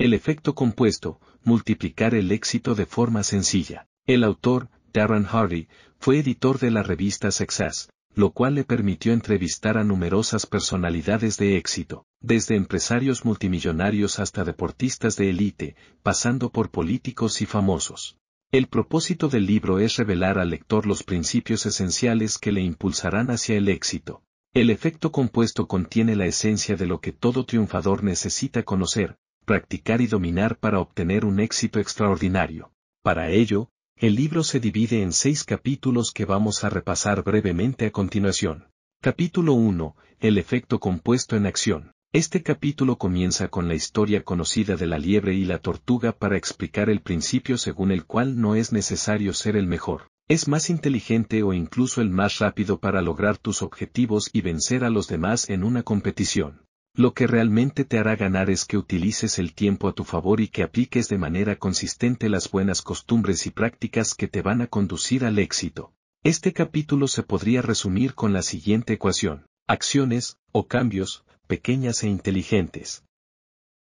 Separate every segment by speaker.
Speaker 1: El efecto compuesto, multiplicar el éxito de forma sencilla. El autor, Darren Hardy, fue editor de la revista Success, lo cual le permitió entrevistar a numerosas personalidades de éxito, desde empresarios multimillonarios hasta deportistas de élite, pasando por políticos y famosos. El propósito del libro es revelar al lector los principios esenciales que le impulsarán hacia el éxito. El efecto compuesto contiene la esencia de lo que todo triunfador necesita conocer, practicar y dominar para obtener un éxito extraordinario. Para ello, el libro se divide en seis capítulos que vamos a repasar brevemente a continuación. Capítulo 1. El efecto compuesto en acción. Este capítulo comienza con la historia conocida de la liebre y la tortuga para explicar el principio según el cual no es necesario ser el mejor. Es más inteligente o incluso el más rápido para lograr tus objetivos y vencer a los demás en una competición. Lo que realmente te hará ganar es que utilices el tiempo a tu favor y que apliques de manera consistente las buenas costumbres y prácticas que te van a conducir al éxito. Este capítulo se podría resumir con la siguiente ecuación. Acciones, o cambios, pequeñas e inteligentes.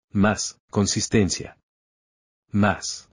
Speaker 1: Más, consistencia. Más.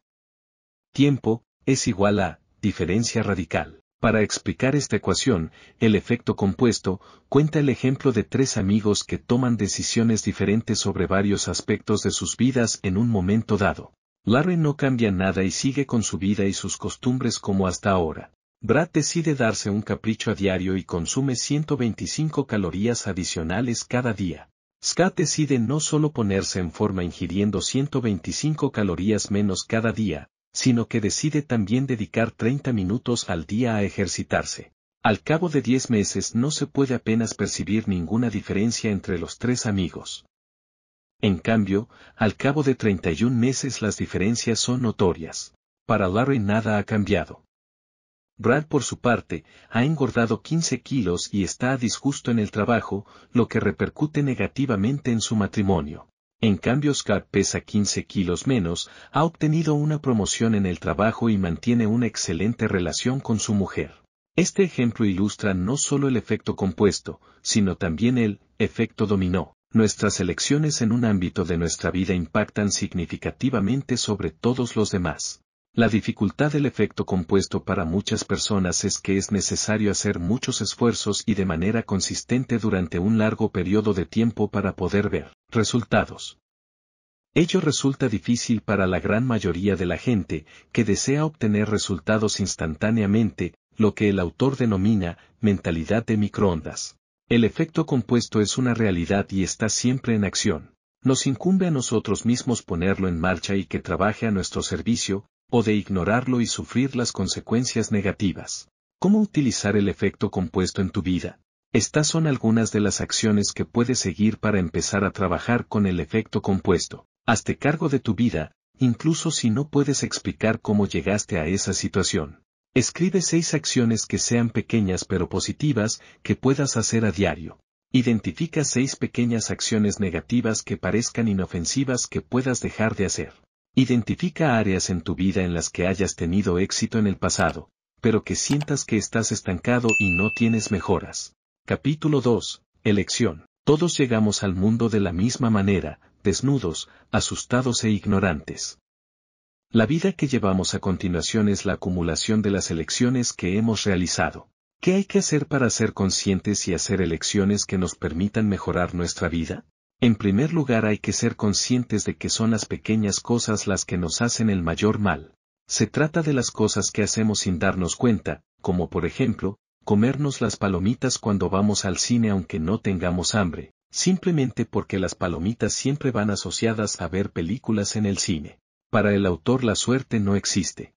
Speaker 1: Tiempo, es igual a, diferencia radical. Para explicar esta ecuación, el efecto compuesto, cuenta el ejemplo de tres amigos que toman decisiones diferentes sobre varios aspectos de sus vidas en un momento dado. Larry no cambia nada y sigue con su vida y sus costumbres como hasta ahora. Brad decide darse un capricho a diario y consume 125 calorías adicionales cada día. Scott decide no solo ponerse en forma ingiriendo 125 calorías menos cada día, sino que decide también dedicar 30 minutos al día a ejercitarse. Al cabo de 10 meses no se puede apenas percibir ninguna diferencia entre los tres amigos. En cambio, al cabo de 31 meses las diferencias son notorias. Para Larry nada ha cambiado. Brad por su parte, ha engordado 15 kilos y está a disgusto en el trabajo, lo que repercute negativamente en su matrimonio. En cambio Oscar pesa 15 kilos menos, ha obtenido una promoción en el trabajo y mantiene una excelente relación con su mujer. Este ejemplo ilustra no solo el efecto compuesto, sino también el efecto dominó. Nuestras elecciones en un ámbito de nuestra vida impactan significativamente sobre todos los demás. La dificultad del efecto compuesto para muchas personas es que es necesario hacer muchos esfuerzos y de manera consistente durante un largo periodo de tiempo para poder ver resultados. Ello resulta difícil para la gran mayoría de la gente, que desea obtener resultados instantáneamente, lo que el autor denomina mentalidad de microondas. El efecto compuesto es una realidad y está siempre en acción. Nos incumbe a nosotros mismos ponerlo en marcha y que trabaje a nuestro servicio, o de ignorarlo y sufrir las consecuencias negativas. ¿Cómo utilizar el efecto compuesto en tu vida? Estas son algunas de las acciones que puedes seguir para empezar a trabajar con el efecto compuesto. Hazte cargo de tu vida, incluso si no puedes explicar cómo llegaste a esa situación. Escribe seis acciones que sean pequeñas pero positivas que puedas hacer a diario. Identifica seis pequeñas acciones negativas que parezcan inofensivas que puedas dejar de hacer. Identifica áreas en tu vida en las que hayas tenido éxito en el pasado, pero que sientas que estás estancado y no tienes mejoras. Capítulo 2. Elección. Todos llegamos al mundo de la misma manera, desnudos, asustados e ignorantes. La vida que llevamos a continuación es la acumulación de las elecciones que hemos realizado. ¿Qué hay que hacer para ser conscientes y hacer elecciones que nos permitan mejorar nuestra vida? En primer lugar hay que ser conscientes de que son las pequeñas cosas las que nos hacen el mayor mal. Se trata de las cosas que hacemos sin darnos cuenta, como por ejemplo, comernos las palomitas cuando vamos al cine aunque no tengamos hambre, simplemente porque las palomitas siempre van asociadas a ver películas en el cine. Para el autor la suerte no existe.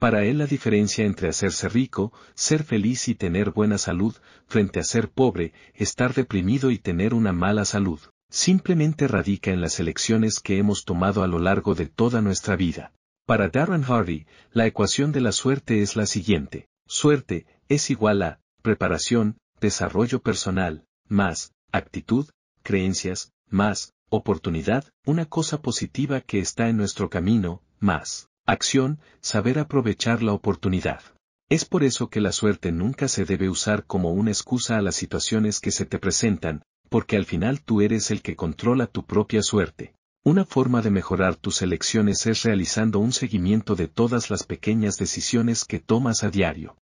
Speaker 1: Para él la diferencia entre hacerse rico, ser feliz y tener buena salud, frente a ser pobre, estar deprimido y tener una mala salud, simplemente radica en las elecciones que hemos tomado a lo largo de toda nuestra vida. Para Darren Hardy, la ecuación de la suerte es la siguiente. Suerte es igual a preparación, desarrollo personal, más actitud, creencias, más oportunidad, una cosa positiva que está en nuestro camino, más Acción, saber aprovechar la oportunidad. Es por eso que la suerte nunca se debe usar como una excusa a las situaciones que se te presentan, porque al final tú eres el que controla tu propia suerte. Una forma de mejorar tus elecciones es realizando un seguimiento de todas las pequeñas decisiones que tomas a diario.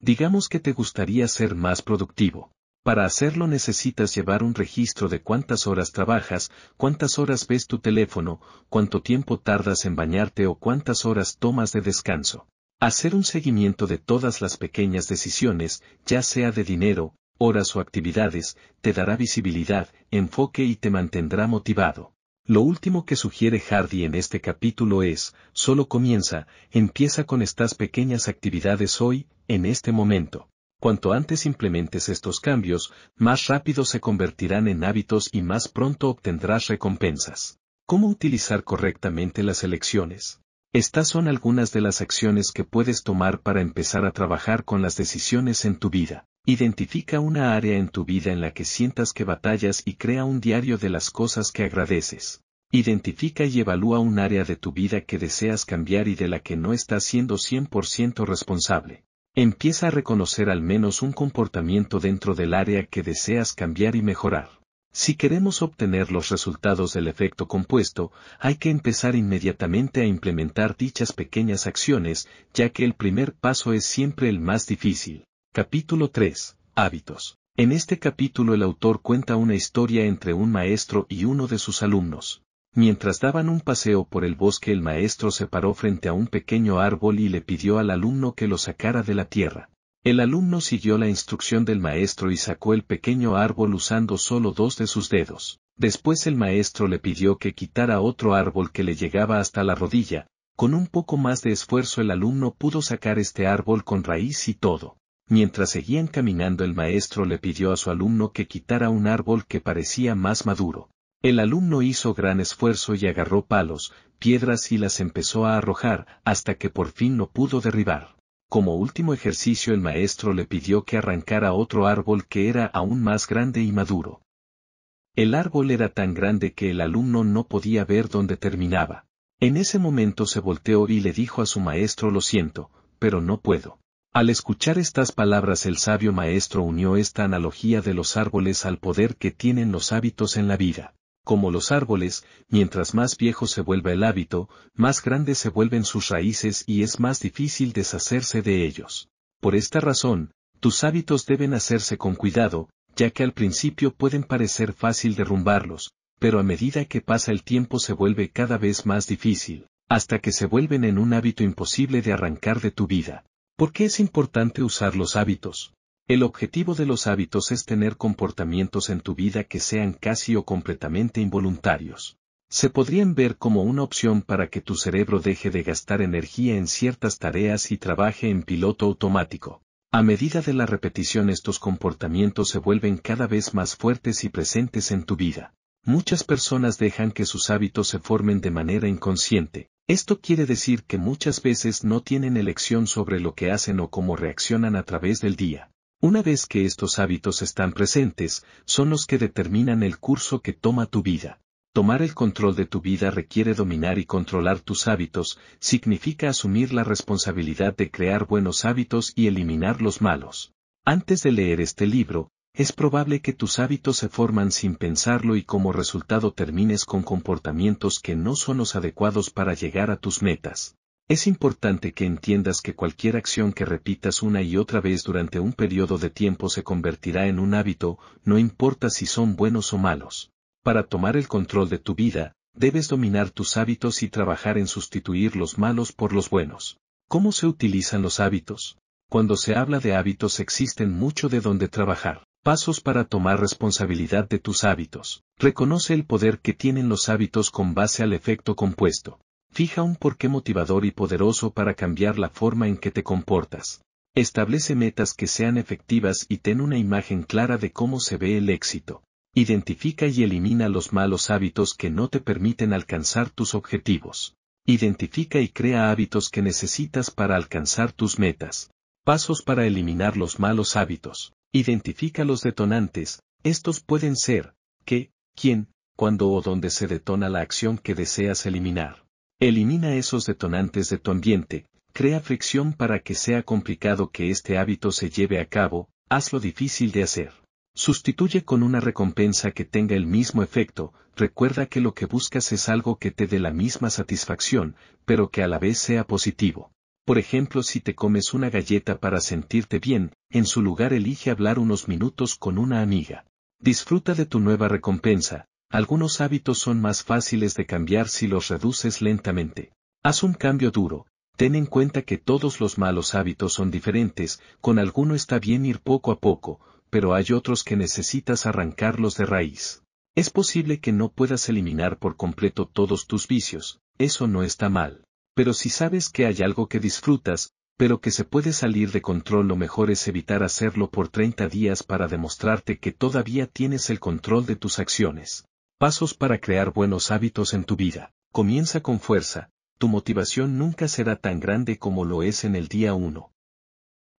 Speaker 1: Digamos que te gustaría ser más productivo. Para hacerlo necesitas llevar un registro de cuántas horas trabajas, cuántas horas ves tu teléfono, cuánto tiempo tardas en bañarte o cuántas horas tomas de descanso. Hacer un seguimiento de todas las pequeñas decisiones, ya sea de dinero, horas o actividades, te dará visibilidad, enfoque y te mantendrá motivado. Lo último que sugiere Hardy en este capítulo es, solo comienza, empieza con estas pequeñas actividades hoy, en este momento. Cuanto antes implementes estos cambios, más rápido se convertirán en hábitos y más pronto obtendrás recompensas. ¿Cómo utilizar correctamente las elecciones? Estas son algunas de las acciones que puedes tomar para empezar a trabajar con las decisiones en tu vida. Identifica una área en tu vida en la que sientas que batallas y crea un diario de las cosas que agradeces. Identifica y evalúa un área de tu vida que deseas cambiar y de la que no estás siendo 100% responsable. Empieza a reconocer al menos un comportamiento dentro del área que deseas cambiar y mejorar. Si queremos obtener los resultados del efecto compuesto, hay que empezar inmediatamente a implementar dichas pequeñas acciones, ya que el primer paso es siempre el más difícil. Capítulo 3. Hábitos. En este capítulo el autor cuenta una historia entre un maestro y uno de sus alumnos. Mientras daban un paseo por el bosque el maestro se paró frente a un pequeño árbol y le pidió al alumno que lo sacara de la tierra. El alumno siguió la instrucción del maestro y sacó el pequeño árbol usando solo dos de sus dedos. Después el maestro le pidió que quitara otro árbol que le llegaba hasta la rodilla. Con un poco más de esfuerzo el alumno pudo sacar este árbol con raíz y todo. Mientras seguían caminando el maestro le pidió a su alumno que quitara un árbol que parecía más maduro. El alumno hizo gran esfuerzo y agarró palos, piedras y las empezó a arrojar, hasta que por fin no pudo derribar. Como último ejercicio el maestro le pidió que arrancara otro árbol que era aún más grande y maduro. El árbol era tan grande que el alumno no podía ver dónde terminaba. En ese momento se volteó y le dijo a su maestro lo siento, pero no puedo. Al escuchar estas palabras el sabio maestro unió esta analogía de los árboles al poder que tienen los hábitos en la vida. Como los árboles, mientras más viejo se vuelva el hábito, más grandes se vuelven sus raíces y es más difícil deshacerse de ellos. Por esta razón, tus hábitos deben hacerse con cuidado, ya que al principio pueden parecer fácil derrumbarlos, pero a medida que pasa el tiempo se vuelve cada vez más difícil, hasta que se vuelven en un hábito imposible de arrancar de tu vida. ¿Por qué es importante usar los hábitos? El objetivo de los hábitos es tener comportamientos en tu vida que sean casi o completamente involuntarios. Se podrían ver como una opción para que tu cerebro deje de gastar energía en ciertas tareas y trabaje en piloto automático. A medida de la repetición estos comportamientos se vuelven cada vez más fuertes y presentes en tu vida. Muchas personas dejan que sus hábitos se formen de manera inconsciente. Esto quiere decir que muchas veces no tienen elección sobre lo que hacen o cómo reaccionan a través del día. Una vez que estos hábitos están presentes, son los que determinan el curso que toma tu vida. Tomar el control de tu vida requiere dominar y controlar tus hábitos, significa asumir la responsabilidad de crear buenos hábitos y eliminar los malos. Antes de leer este libro, es probable que tus hábitos se forman sin pensarlo y como resultado termines con comportamientos que no son los adecuados para llegar a tus metas. Es importante que entiendas que cualquier acción que repitas una y otra vez durante un periodo de tiempo se convertirá en un hábito, no importa si son buenos o malos. Para tomar el control de tu vida, debes dominar tus hábitos y trabajar en sustituir los malos por los buenos. ¿Cómo se utilizan los hábitos? Cuando se habla de hábitos existen mucho de donde trabajar. Pasos para tomar responsabilidad de tus hábitos. Reconoce el poder que tienen los hábitos con base al efecto compuesto. Fija un porqué motivador y poderoso para cambiar la forma en que te comportas. Establece metas que sean efectivas y ten una imagen clara de cómo se ve el éxito. Identifica y elimina los malos hábitos que no te permiten alcanzar tus objetivos. Identifica y crea hábitos que necesitas para alcanzar tus metas. Pasos para eliminar los malos hábitos. Identifica los detonantes, estos pueden ser, qué, quién, cuándo o dónde se detona la acción que deseas eliminar. Elimina esos detonantes de tu ambiente, crea fricción para que sea complicado que este hábito se lleve a cabo, hazlo difícil de hacer. Sustituye con una recompensa que tenga el mismo efecto, recuerda que lo que buscas es algo que te dé la misma satisfacción, pero que a la vez sea positivo. Por ejemplo, si te comes una galleta para sentirte bien, en su lugar elige hablar unos minutos con una amiga. Disfruta de tu nueva recompensa, algunos hábitos son más fáciles de cambiar si los reduces lentamente. Haz un cambio duro, ten en cuenta que todos los malos hábitos son diferentes, con alguno está bien ir poco a poco, pero hay otros que necesitas arrancarlos de raíz. Es posible que no puedas eliminar por completo todos tus vicios, eso no está mal. Pero si sabes que hay algo que disfrutas, pero que se puede salir de control lo mejor es evitar hacerlo por 30 días para demostrarte que todavía tienes el control de tus acciones. Pasos para crear buenos hábitos en tu vida. Comienza con fuerza, tu motivación nunca será tan grande como lo es en el día 1.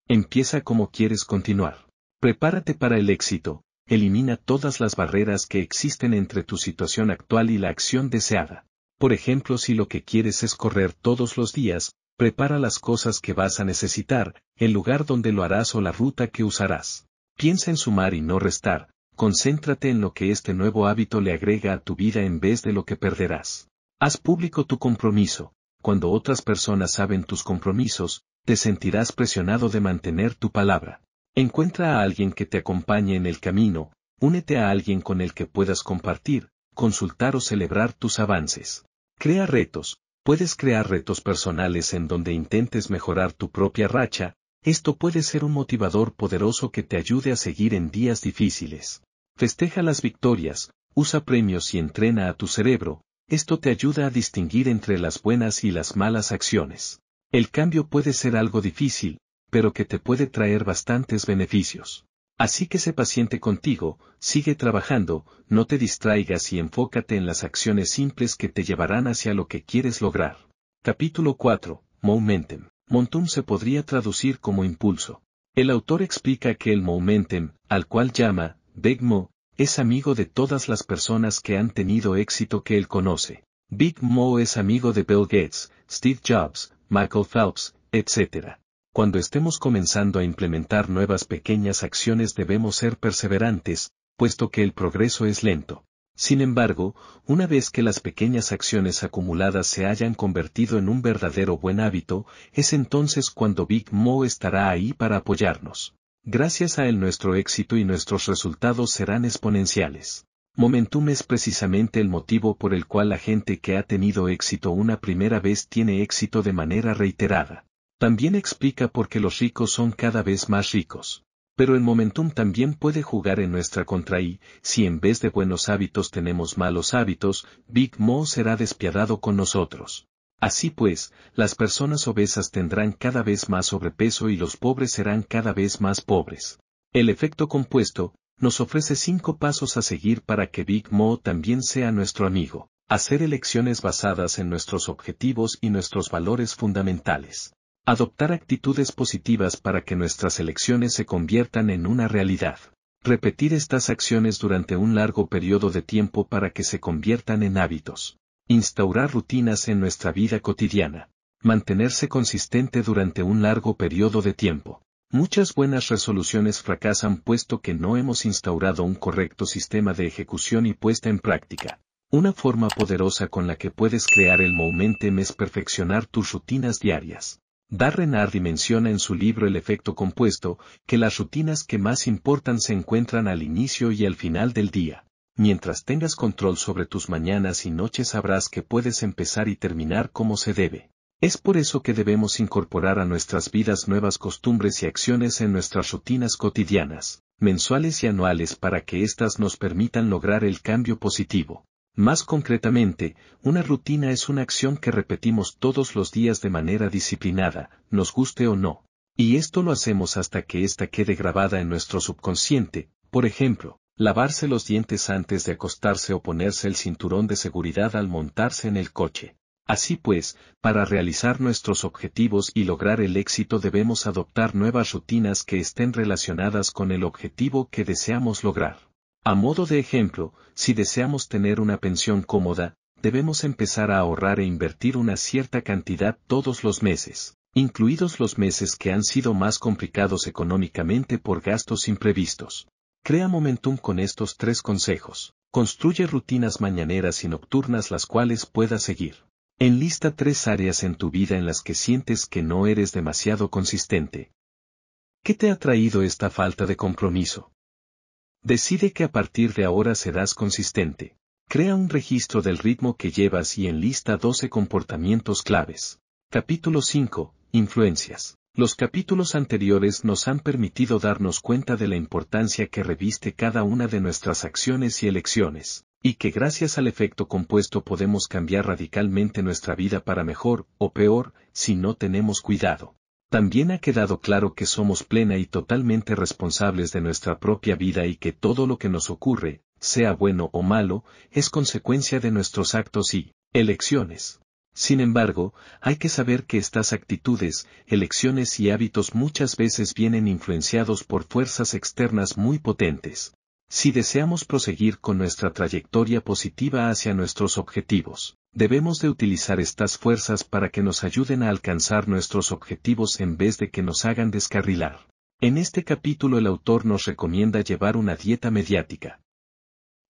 Speaker 1: Empieza como quieres continuar. Prepárate para el éxito, elimina todas las barreras que existen entre tu situación actual y la acción deseada. Por ejemplo, si lo que quieres es correr todos los días, prepara las cosas que vas a necesitar, el lugar donde lo harás o la ruta que usarás. Piensa en sumar y no restar, concéntrate en lo que este nuevo hábito le agrega a tu vida en vez de lo que perderás. Haz público tu compromiso. Cuando otras personas saben tus compromisos, te sentirás presionado de mantener tu palabra. Encuentra a alguien que te acompañe en el camino, únete a alguien con el que puedas compartir, consultar o celebrar tus avances. Crea retos. Puedes crear retos personales en donde intentes mejorar tu propia racha, esto puede ser un motivador poderoso que te ayude a seguir en días difíciles. Festeja las victorias, usa premios y entrena a tu cerebro, esto te ayuda a distinguir entre las buenas y las malas acciones. El cambio puede ser algo difícil, pero que te puede traer bastantes beneficios. Así que sé paciente contigo, sigue trabajando, no te distraigas y enfócate en las acciones simples que te llevarán hacia lo que quieres lograr. Capítulo 4. Momentum. Montum se podría traducir como impulso. El autor explica que el momentum, al cual llama, Big Mo, es amigo de todas las personas que han tenido éxito que él conoce. Big Mo es amigo de Bill Gates, Steve Jobs, Michael Phelps, etc. Cuando estemos comenzando a implementar nuevas pequeñas acciones debemos ser perseverantes, puesto que el progreso es lento. Sin embargo, una vez que las pequeñas acciones acumuladas se hayan convertido en un verdadero buen hábito, es entonces cuando Big Mo estará ahí para apoyarnos. Gracias a él nuestro éxito y nuestros resultados serán exponenciales. Momentum es precisamente el motivo por el cual la gente que ha tenido éxito una primera vez tiene éxito de manera reiterada. También explica por qué los ricos son cada vez más ricos. Pero el momentum también puede jugar en nuestra contra y, si en vez de buenos hábitos tenemos malos hábitos, Big Mo será despiadado con nosotros. Así pues, las personas obesas tendrán cada vez más sobrepeso y los pobres serán cada vez más pobres. El efecto compuesto, nos ofrece cinco pasos a seguir para que Big Mo también sea nuestro amigo. Hacer elecciones basadas en nuestros objetivos y nuestros valores fundamentales. Adoptar actitudes positivas para que nuestras elecciones se conviertan en una realidad. Repetir estas acciones durante un largo periodo de tiempo para que se conviertan en hábitos. Instaurar rutinas en nuestra vida cotidiana. Mantenerse consistente durante un largo periodo de tiempo. Muchas buenas resoluciones fracasan puesto que no hemos instaurado un correcto sistema de ejecución y puesta en práctica. Una forma poderosa con la que puedes crear el momentum es perfeccionar tus rutinas diarias. Hardy menciona en su libro El efecto compuesto que las rutinas que más importan se encuentran al inicio y al final del día. Mientras tengas control sobre tus mañanas y noches sabrás que puedes empezar y terminar como se debe. Es por eso que debemos incorporar a nuestras vidas nuevas costumbres y acciones en nuestras rutinas cotidianas, mensuales y anuales para que éstas nos permitan lograr el cambio positivo. Más concretamente, una rutina es una acción que repetimos todos los días de manera disciplinada, nos guste o no. Y esto lo hacemos hasta que ésta quede grabada en nuestro subconsciente, por ejemplo, lavarse los dientes antes de acostarse o ponerse el cinturón de seguridad al montarse en el coche. Así pues, para realizar nuestros objetivos y lograr el éxito debemos adoptar nuevas rutinas que estén relacionadas con el objetivo que deseamos lograr. A modo de ejemplo, si deseamos tener una pensión cómoda, debemos empezar a ahorrar e invertir una cierta cantidad todos los meses, incluidos los meses que han sido más complicados económicamente por gastos imprevistos. Crea momentum con estos tres consejos. Construye rutinas mañaneras y nocturnas las cuales puedas seguir. Enlista tres áreas en tu vida en las que sientes que no eres demasiado consistente. ¿Qué te ha traído esta falta de compromiso? Decide que a partir de ahora serás consistente. Crea un registro del ritmo que llevas y enlista 12 comportamientos claves. Capítulo 5. Influencias. Los capítulos anteriores nos han permitido darnos cuenta de la importancia que reviste cada una de nuestras acciones y elecciones, y que gracias al efecto compuesto podemos cambiar radicalmente nuestra vida para mejor o peor si no tenemos cuidado. También ha quedado claro que somos plena y totalmente responsables de nuestra propia vida y que todo lo que nos ocurre, sea bueno o malo, es consecuencia de nuestros actos y elecciones. Sin embargo, hay que saber que estas actitudes, elecciones y hábitos muchas veces vienen influenciados por fuerzas externas muy potentes, si deseamos proseguir con nuestra trayectoria positiva hacia nuestros objetivos, debemos de utilizar estas fuerzas para que nos ayuden a alcanzar nuestros objetivos en vez de que nos hagan descarrilar. En este capítulo el autor nos recomienda llevar una dieta mediática.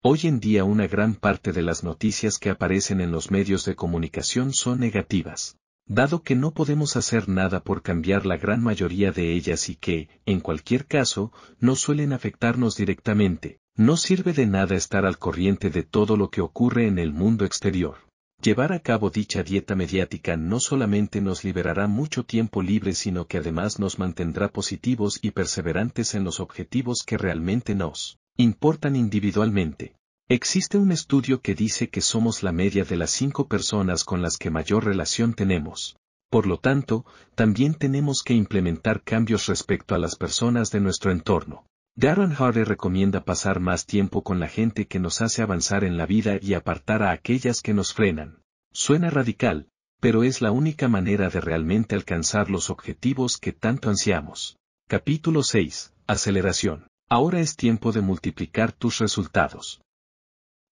Speaker 1: Hoy en día una gran parte de las noticias que aparecen en los medios de comunicación son negativas. Dado que no podemos hacer nada por cambiar la gran mayoría de ellas y que, en cualquier caso, no suelen afectarnos directamente, no sirve de nada estar al corriente de todo lo que ocurre en el mundo exterior. Llevar a cabo dicha dieta mediática no solamente nos liberará mucho tiempo libre, sino que además nos mantendrá positivos y perseverantes en los objetivos que realmente nos importan individualmente. Existe un estudio que dice que somos la media de las cinco personas con las que mayor relación tenemos. Por lo tanto, también tenemos que implementar cambios respecto a las personas de nuestro entorno. Darren Hardy recomienda pasar más tiempo con la gente que nos hace avanzar en la vida y apartar a aquellas que nos frenan. Suena radical, pero es la única manera de realmente alcanzar los objetivos que tanto ansiamos. Capítulo 6. Aceleración. Ahora es tiempo de multiplicar tus resultados.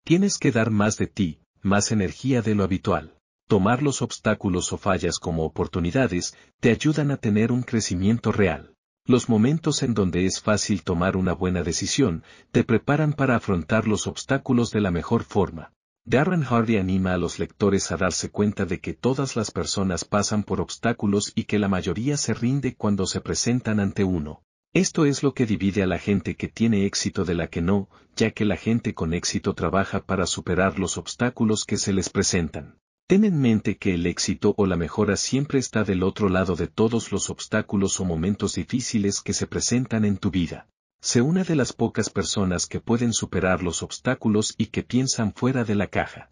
Speaker 1: Tienes que dar más de ti, más energía de lo habitual. Tomar los obstáculos o fallas como oportunidades te ayudan a tener un crecimiento real. Los momentos en donde es fácil tomar una buena decisión te preparan para afrontar los obstáculos de la mejor forma. Darren Hardy anima a los lectores a darse cuenta de que todas las personas pasan por obstáculos y que la mayoría se rinde cuando se presentan ante uno. Esto es lo que divide a la gente que tiene éxito de la que no, ya que la gente con éxito trabaja para superar los obstáculos que se les presentan. Ten en mente que el éxito o la mejora siempre está del otro lado de todos los obstáculos o momentos difíciles que se presentan en tu vida. Sé una de las pocas personas que pueden superar los obstáculos y que piensan fuera de la caja.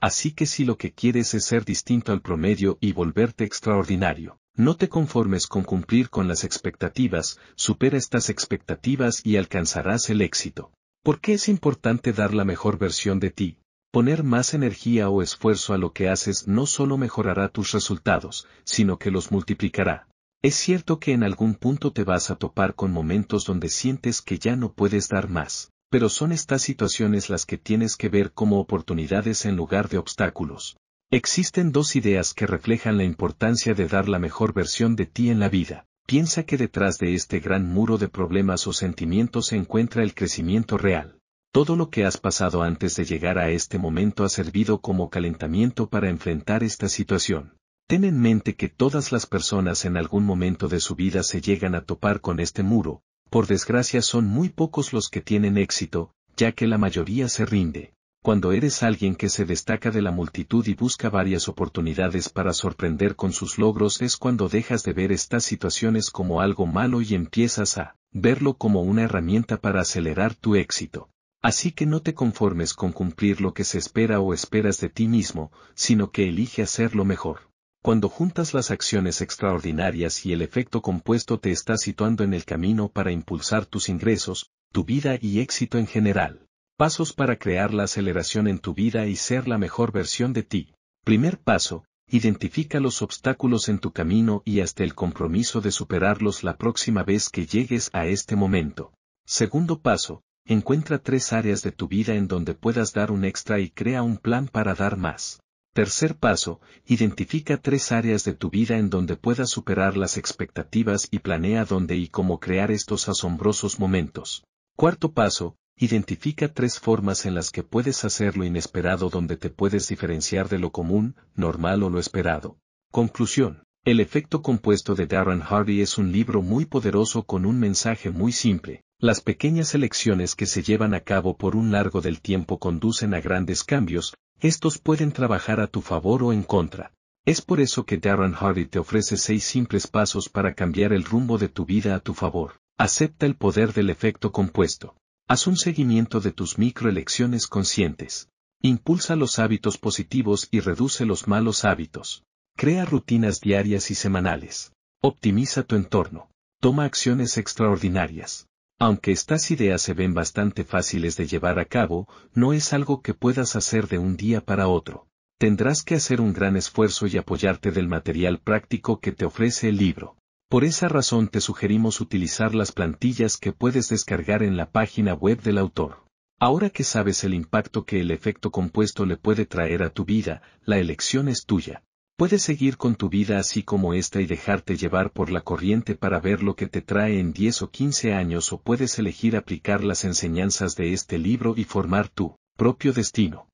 Speaker 1: Así que si lo que quieres es ser distinto al promedio y volverte extraordinario, no te conformes con cumplir con las expectativas, supera estas expectativas y alcanzarás el éxito. ¿Por qué es importante dar la mejor versión de ti? Poner más energía o esfuerzo a lo que haces no solo mejorará tus resultados, sino que los multiplicará. Es cierto que en algún punto te vas a topar con momentos donde sientes que ya no puedes dar más, pero son estas situaciones las que tienes que ver como oportunidades en lugar de obstáculos. Existen dos ideas que reflejan la importancia de dar la mejor versión de ti en la vida. Piensa que detrás de este gran muro de problemas o sentimientos se encuentra el crecimiento real. Todo lo que has pasado antes de llegar a este momento ha servido como calentamiento para enfrentar esta situación. Ten en mente que todas las personas en algún momento de su vida se llegan a topar con este muro, por desgracia son muy pocos los que tienen éxito, ya que la mayoría se rinde cuando eres alguien que se destaca de la multitud y busca varias oportunidades para sorprender con sus logros es cuando dejas de ver estas situaciones como algo malo y empiezas a verlo como una herramienta para acelerar tu éxito. Así que no te conformes con cumplir lo que se espera o esperas de ti mismo, sino que elige hacerlo mejor. Cuando juntas las acciones extraordinarias y el efecto compuesto te está situando en el camino para impulsar tus ingresos, tu vida y éxito en general. Pasos para crear la aceleración en tu vida y ser la mejor versión de ti. Primer paso, identifica los obstáculos en tu camino y hasta el compromiso de superarlos la próxima vez que llegues a este momento. Segundo paso, encuentra tres áreas de tu vida en donde puedas dar un extra y crea un plan para dar más. Tercer paso, identifica tres áreas de tu vida en donde puedas superar las expectativas y planea dónde y cómo crear estos asombrosos momentos. Cuarto paso, Identifica tres formas en las que puedes hacer lo inesperado donde te puedes diferenciar de lo común, normal o lo esperado. Conclusión. El efecto compuesto de Darren Hardy es un libro muy poderoso con un mensaje muy simple. Las pequeñas elecciones que se llevan a cabo por un largo del tiempo conducen a grandes cambios, estos pueden trabajar a tu favor o en contra. Es por eso que Darren Hardy te ofrece seis simples pasos para cambiar el rumbo de tu vida a tu favor. Acepta el poder del efecto compuesto. Haz un seguimiento de tus microelecciones conscientes. Impulsa los hábitos positivos y reduce los malos hábitos. Crea rutinas diarias y semanales. Optimiza tu entorno. Toma acciones extraordinarias. Aunque estas ideas se ven bastante fáciles de llevar a cabo, no es algo que puedas hacer de un día para otro. Tendrás que hacer un gran esfuerzo y apoyarte del material práctico que te ofrece el libro. Por esa razón te sugerimos utilizar las plantillas que puedes descargar en la página web del autor. Ahora que sabes el impacto que el efecto compuesto le puede traer a tu vida, la elección es tuya. Puedes seguir con tu vida así como esta y dejarte llevar por la corriente para ver lo que te trae en 10 o 15 años o puedes elegir aplicar las enseñanzas de este libro y formar tu propio destino.